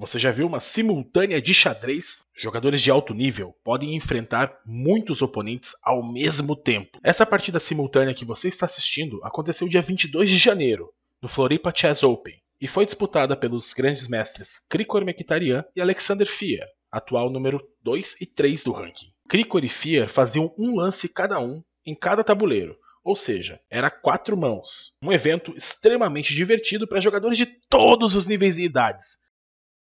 Você já viu uma simultânea de xadrez? Jogadores de alto nível podem enfrentar muitos oponentes ao mesmo tempo. Essa partida simultânea que você está assistindo aconteceu dia 22 de janeiro, no Floripa Chess Open, e foi disputada pelos grandes mestres Krikor Mekitarian e Alexander Fier, atual número 2 e 3 do ranking. Krikor e Fier faziam um lance cada um em cada tabuleiro, ou seja, era quatro mãos. Um evento extremamente divertido para jogadores de todos os níveis e idades,